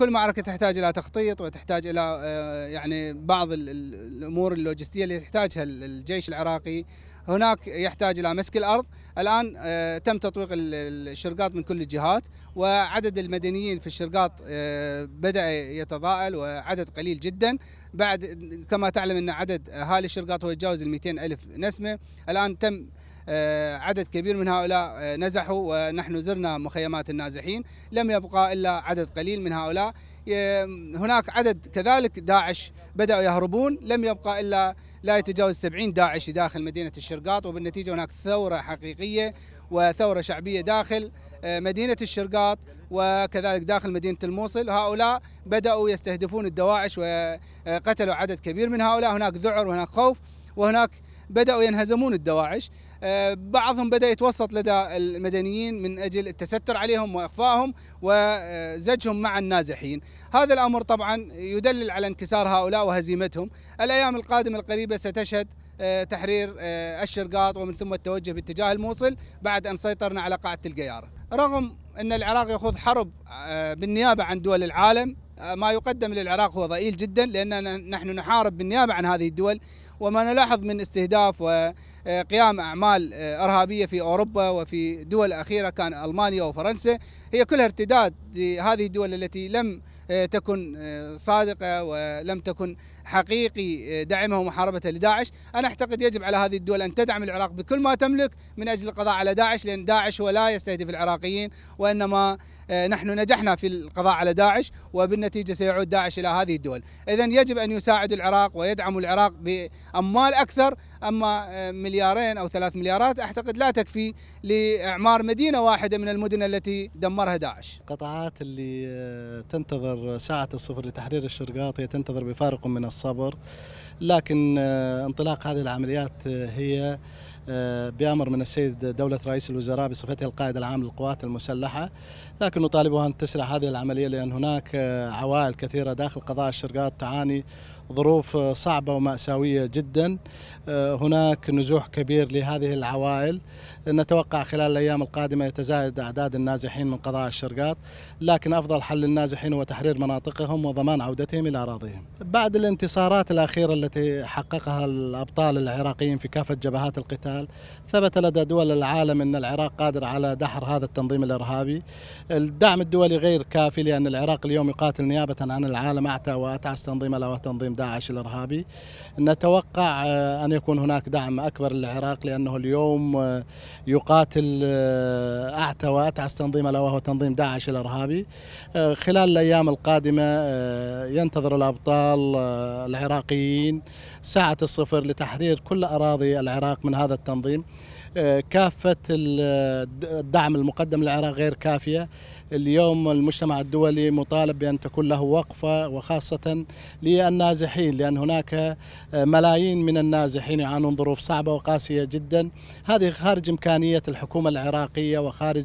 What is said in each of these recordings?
كل معركه تحتاج الى تخطيط وتحتاج الى آه، يعني بعض الامور اللوجستيه اللي يحتاجها الجيش العراقي هناك يحتاج الى مسك الارض الان آه، تم تطويق الشرقاط من كل الجهات وعدد المدنيين في الشرقاط آه، بدا يتضاءل وعدد قليل جدا بعد كما تعلم ان عدد اهالي الشرقاط هو يتجاوز ال ألف نسمه الان تم آه، عدد كبير من هؤلاء آه، نزحوا ونحن زرنا مخيمات النازحين لم يبقى إلا عدد قليل من هؤلاء هناك عدد كذلك داعش بدأوا يهربون لم يبقى إلا لا يتجاوز 70 داعش داخل مدينة الشرقاط وبالنتيجة هناك ثورة حقيقية وثورة شعبية داخل آه، مدينة الشرقاط وكذلك داخل مدينة الموصل هؤلاء بدأوا يستهدفون الدواعش وقتلوا عدد كبير من هؤلاء هناك ذعر وهناك خوف وهناك بدأوا ينهزمون الدواعش آه، بعضهم بدأ يتوسط لدى المدنيين من أجل التستر عليهم وإخفائهم وزجهم مع النازحين هذا الأمر طبعا يدلل على انكسار هؤلاء وهزيمتهم الأيام القادمة القريبة ستشهد آه، تحرير آه، الشرقاط ومن ثم التوجه باتجاه الموصل بعد أن سيطرنا على قاعدة القيارة رغم أن العراق يخوض حرب بالنيابة عن دول العالم ما يقدم للعراق هو ضئيل جدا لأننا نحن نحارب بالنيابة عن هذه الدول وما نلاحظ من استهداف و آه، قيام أعمال آه، إرهابية في أوروبا وفي دول أخيرة كان ألمانيا وفرنسا هي كلها ارتداد لهذه الدول التي لم آه، تكن صادقة ولم تكن حقيقي دعمها ومحاربة لداعش أنا أعتقد يجب على هذه الدول أن تدعم العراق بكل ما تملك من أجل القضاء على داعش لأن داعش هو لا يستهدف العراقيين وإنما نحن نجحنا في القضاء على داعش وبالنتيجة سيعود داعش إلى هذه الدول إذا يجب أن يساعدوا العراق ويدعموا العراق بأموال أكثر أما آه، مليارين أو ثلاث مليارات أعتقد لا تكفي لإعمار مدينة واحدة من المدن التي دمرها داعش قطاعات اللي آه، تنتظر ساعة الصفر لتحرير الشرقاط هي تنتظر بفارق من الصبر لكن آه، انطلاق هذه العمليات هي آه، بأمر من السيد دولة رئيس الوزراء بصفته القائد العام للقوات المسلحة لكن نطالبها أن تسرع هذه العملية لأن هناك آه، عوائل كثيرة داخل قضاء الشرقاط تعاني ظروف آه، صعبة ومأساوية جدا هناك نزوح كبير لهذه العوائل نتوقع خلال الأيام القادمة يتزايد أعداد النازحين من قضاء الشرقاط لكن أفضل حل للنازحين هو تحرير مناطقهم وضمان عودتهم إلى أراضيهم بعد الانتصارات الأخيرة التي حققها الأبطال العراقيين في كافة جبهات القتال الاحتلال ثبت لدى دول العالم أن العراق قادر على دحر هذا التنظيم الإرهابي الدعم الدولي غير كافي لأن العراق اليوم يقاتل نيابة عن العالم أعتى وأتعس تنظيم له تنظيم داعش الإرهابي نتوقع آه، أن يكون هناك دعم أكبر للعراق لأنه اليوم آه، يقاتل آه، أعتى وأتعس تنظيم ألا وهو تنظيم داعش الإرهابي خلال الأيام القادمة ينتظر الأبطال العراقيين ساعة الصفر لتحرير كل أراضي العراق من هذا التنظيم آه، كافة الدعم المقدم للعراق غير كافية اليوم المجتمع الدولي مطالب بأن تكون له وقفة وخاصة للنازحين لأن هناك آه، ملايين من النازحين يعانون ظروف صعبة وقاسية جدا هذه خارج إمكانية الحكومة العراقية وخارج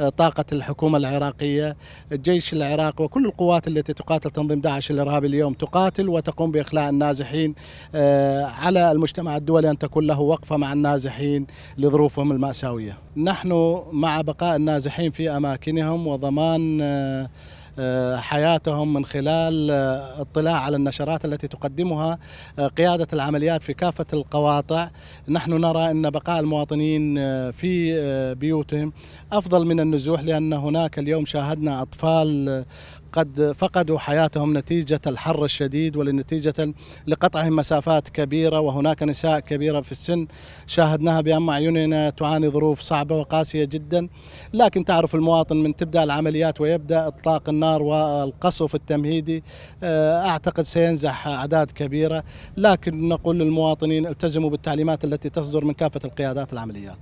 آه، طاقة الحكومة العراقية الجيش العراقي وكل القوات التي تقاتل تنظيم داعش الإرهابي اليوم تقاتل وتقوم بإخلاء النازحين على المجتمع الدولي أن تكون له وقفة مع النازحين لظروفهم المأساوية نحن مع بقاء النازحين في أماكنهم وضمان آه، آه، حياتهم من خلال آه، اطلاع على النشرات التي تقدمها قيادة العمليات في كافة القواطع نحن نرى أن بقاء المواطنين في بيوتهم أفضل من النزوح لأن هناك اليوم شاهدنا أطفال قد فقدوا حياتهم نتيجة الحر الشديد ولنتيجة لقطعهم مسافات كبيرة وهناك نساء كبيرة في السن شاهدناها بأم عيوننا تعاني ظروف صعبة وقاسية جدا لكن تعرف المواطن من تبدأ العمليات ويبدأ إطلاق النار والقصف التمهيدي آه، أعتقد سينزح أعداد كبيرة لكن نقول للمواطنين التزموا بالتعليمات التي تصدر من كافة القيادات العمليات